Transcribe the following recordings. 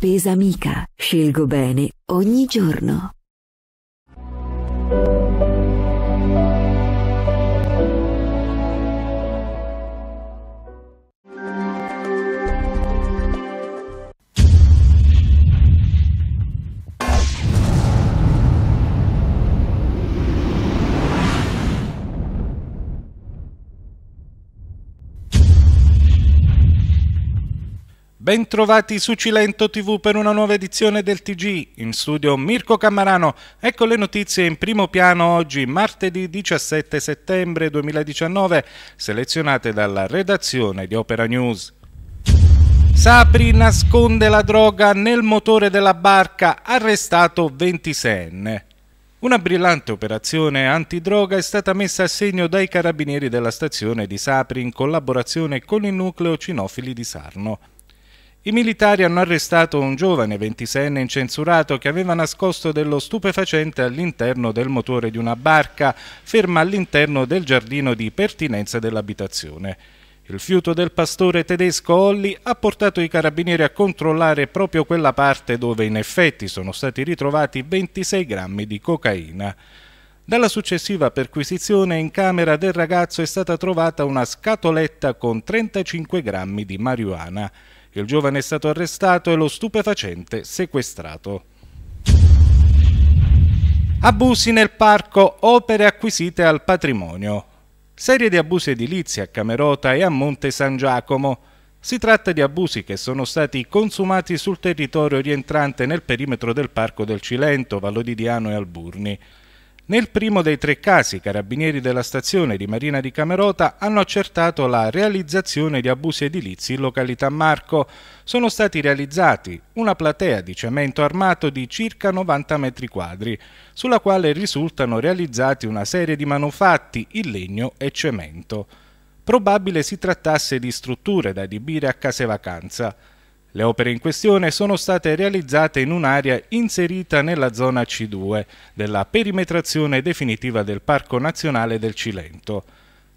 spesa amica. Scelgo bene ogni giorno. Bentrovati su Cilento TV per una nuova edizione del TG. In studio Mirko Cammarano. Ecco le notizie in primo piano oggi, martedì 17 settembre 2019, selezionate dalla redazione di Opera News. Sapri nasconde la droga nel motore della barca, arrestato 26enne. Una brillante operazione antidroga è stata messa a segno dai carabinieri della stazione di Sapri in collaborazione con il nucleo Cinofili di Sarno. I militari hanno arrestato un giovane 26enne incensurato che aveva nascosto dello stupefacente all'interno del motore di una barca ferma all'interno del giardino di pertinenza dell'abitazione. Il fiuto del pastore tedesco Olli ha portato i carabinieri a controllare proprio quella parte dove in effetti sono stati ritrovati 26 grammi di cocaina. Dalla successiva perquisizione in camera del ragazzo è stata trovata una scatoletta con 35 grammi di marijuana. Il giovane è stato arrestato e lo stupefacente sequestrato. Abusi nel parco, opere acquisite al patrimonio. Serie di abusi edilizi a Camerota e a Monte San Giacomo. Si tratta di abusi che sono stati consumati sul territorio rientrante nel perimetro del Parco del Cilento, Vallodidiano e Alburni. Nel primo dei tre casi, i carabinieri della stazione di Marina di Camerota hanno accertato la realizzazione di abusi edilizi in località Marco. Sono stati realizzati una platea di cemento armato di circa 90 metri quadri, sulla quale risultano realizzati una serie di manufatti in legno e cemento. Probabile si trattasse di strutture da adibire a case vacanza. Le opere in questione sono state realizzate in un'area inserita nella zona C2 della perimetrazione definitiva del Parco Nazionale del Cilento.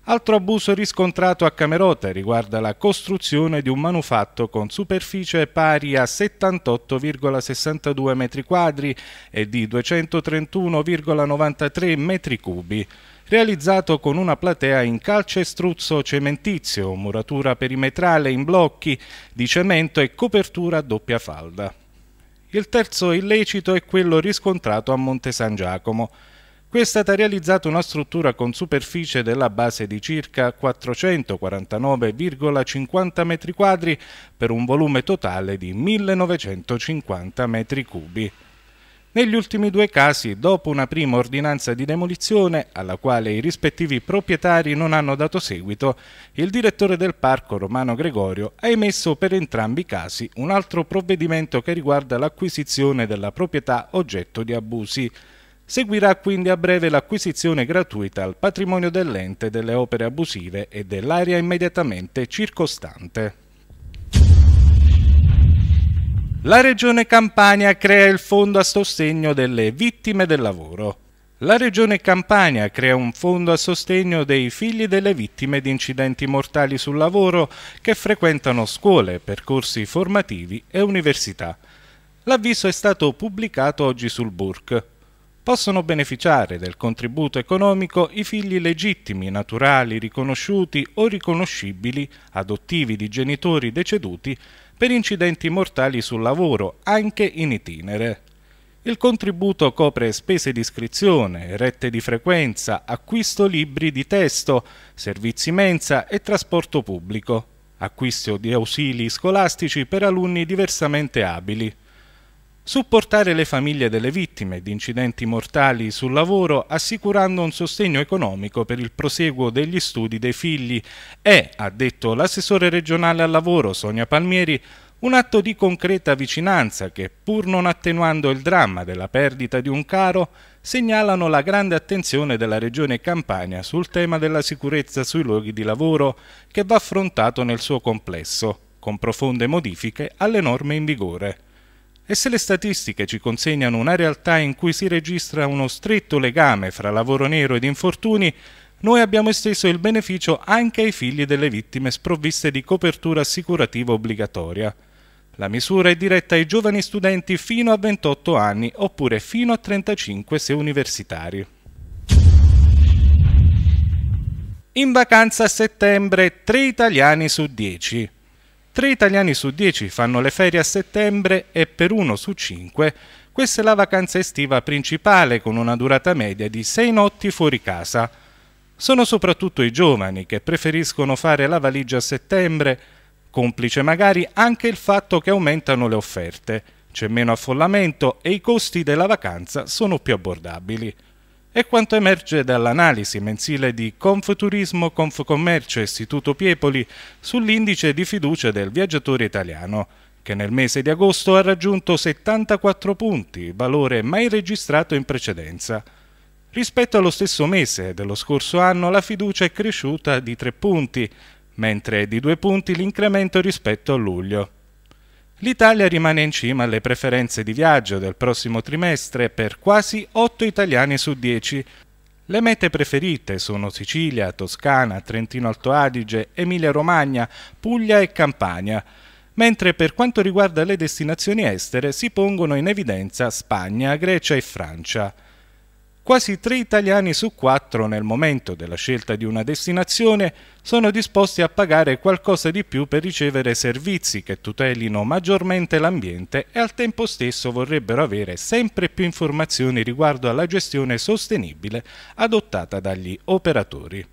Altro abuso riscontrato a Camerota riguarda la costruzione di un manufatto con superficie pari a 78,62 m2 e di 231,93 m3 realizzato con una platea in calcestruzzo cementizio, muratura perimetrale in blocchi di cemento e copertura a doppia falda. Il terzo illecito è quello riscontrato a Monte San Giacomo, Qui è stata realizzata una struttura con superficie della base di circa 449,50 m2 per un volume totale di 1950 m3. Negli ultimi due casi, dopo una prima ordinanza di demolizione, alla quale i rispettivi proprietari non hanno dato seguito, il direttore del parco Romano Gregorio ha emesso per entrambi i casi un altro provvedimento che riguarda l'acquisizione della proprietà oggetto di abusi. Seguirà quindi a breve l'acquisizione gratuita al patrimonio dell'ente delle opere abusive e dell'area immediatamente circostante. La Regione Campania crea il fondo a sostegno delle vittime del lavoro. La Regione Campania crea un fondo a sostegno dei figli delle vittime di incidenti mortali sul lavoro che frequentano scuole, percorsi formativi e università. L'avviso è stato pubblicato oggi sul BURC. Possono beneficiare del contributo economico i figli legittimi, naturali, riconosciuti o riconoscibili, adottivi di genitori deceduti per incidenti mortali sul lavoro, anche in itinere. Il contributo copre spese di iscrizione, rette di frequenza, acquisto libri di testo, servizi mensa e trasporto pubblico, acquisto di ausili scolastici per alunni diversamente abili supportare le famiglie delle vittime di incidenti mortali sul lavoro assicurando un sostegno economico per il proseguo degli studi dei figli è, ha detto l'assessore regionale al lavoro Sonia Palmieri, un atto di concreta vicinanza che, pur non attenuando il dramma della perdita di un caro, segnalano la grande attenzione della Regione Campania sul tema della sicurezza sui luoghi di lavoro che va affrontato nel suo complesso, con profonde modifiche alle norme in vigore. E se le statistiche ci consegnano una realtà in cui si registra uno stretto legame fra lavoro nero ed infortuni, noi abbiamo esteso il beneficio anche ai figli delle vittime sprovviste di copertura assicurativa obbligatoria. La misura è diretta ai giovani studenti fino a 28 anni oppure fino a 35 se universitari. In vacanza a settembre 3 italiani su 10. Tre italiani su dieci fanno le ferie a settembre e per uno su cinque questa è la vacanza estiva principale con una durata media di sei notti fuori casa. Sono soprattutto i giovani che preferiscono fare la valigia a settembre, complice magari anche il fatto che aumentano le offerte, c'è meno affollamento e i costi della vacanza sono più abbordabili. È quanto emerge dall'analisi mensile di Confuturismo, Confcommercio e Istituto Piepoli sull'indice di fiducia del viaggiatore italiano, che nel mese di agosto ha raggiunto 74 punti, valore mai registrato in precedenza. Rispetto allo stesso mese dello scorso anno la fiducia è cresciuta di 3 punti, mentre è di 2 punti l'incremento rispetto a luglio. L'Italia rimane in cima alle preferenze di viaggio del prossimo trimestre per quasi 8 italiani su 10. Le mete preferite sono Sicilia, Toscana, Trentino Alto Adige, Emilia Romagna, Puglia e Campania mentre per quanto riguarda le destinazioni estere si pongono in evidenza Spagna, Grecia e Francia quasi tre italiani su quattro nel momento della scelta di una destinazione sono disposti a pagare qualcosa di più per ricevere servizi che tutelino maggiormente l'ambiente e al tempo stesso vorrebbero avere sempre più informazioni riguardo alla gestione sostenibile adottata dagli operatori.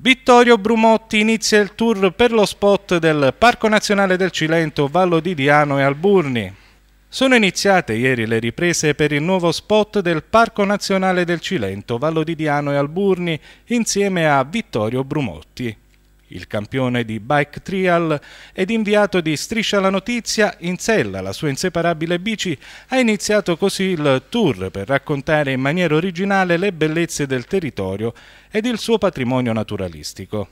Vittorio Brumotti inizia il tour per lo spot del Parco Nazionale del Cilento, Vallo di Diano e Alburni. Sono iniziate ieri le riprese per il nuovo spot del Parco Nazionale del Cilento, Vallo di Diano e Alburni insieme a Vittorio Brumotti. Il campione di bike trial ed inviato di Striscia la Notizia in sella la sua inseparabile bici ha iniziato così il tour per raccontare in maniera originale le bellezze del territorio ed il suo patrimonio naturalistico.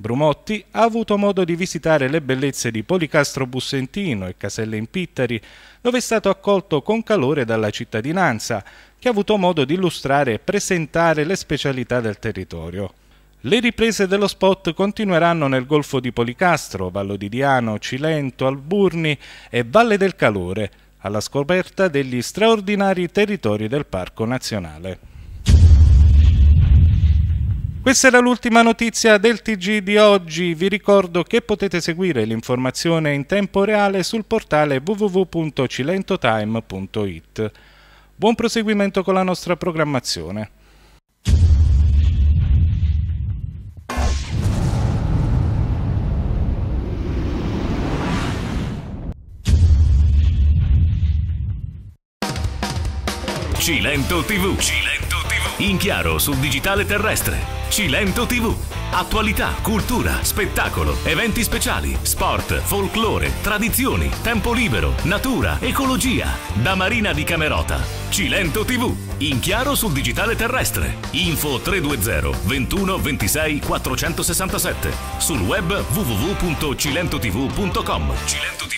Brumotti ha avuto modo di visitare le bellezze di Policastro Bussentino e Caselle in Pittari, dove è stato accolto con calore dalla cittadinanza, che ha avuto modo di illustrare e presentare le specialità del territorio. Le riprese dello spot continueranno nel Golfo di Policastro, Vallo di Diano, Cilento, Alburni e Valle del Calore, alla scoperta degli straordinari territori del Parco Nazionale. Questa era l'ultima notizia del TG di oggi. Vi ricordo che potete seguire l'informazione in tempo reale sul portale www.cilentotime.it. Buon proseguimento con la nostra programmazione. Cilento TV. Cilento in chiaro sul digitale terrestre. Cilento TV. Attualità, cultura, spettacolo, eventi speciali, sport, folklore, tradizioni, tempo libero, natura, ecologia. Da Marina di Camerota. Cilento TV. In chiaro sul digitale terrestre. Info 320 21 26 467. Sul web www.cilentotv.com. Cilento TV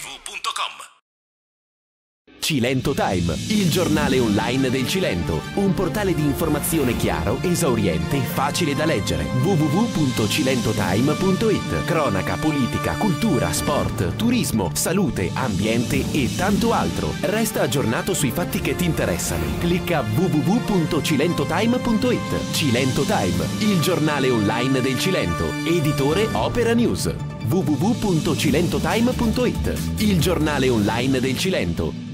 Cilento Time, il giornale online del Cilento, un portale di informazione chiaro, esauriente facile da leggere. www.cilentotime.it Cronaca, politica, cultura, sport, turismo, salute, ambiente e tanto altro. Resta aggiornato sui fatti che ti interessano. Clicca www.cilentotime.it Cilento Time, il giornale online del Cilento, editore Opera News www.cilentotime.it, il giornale online del Cilento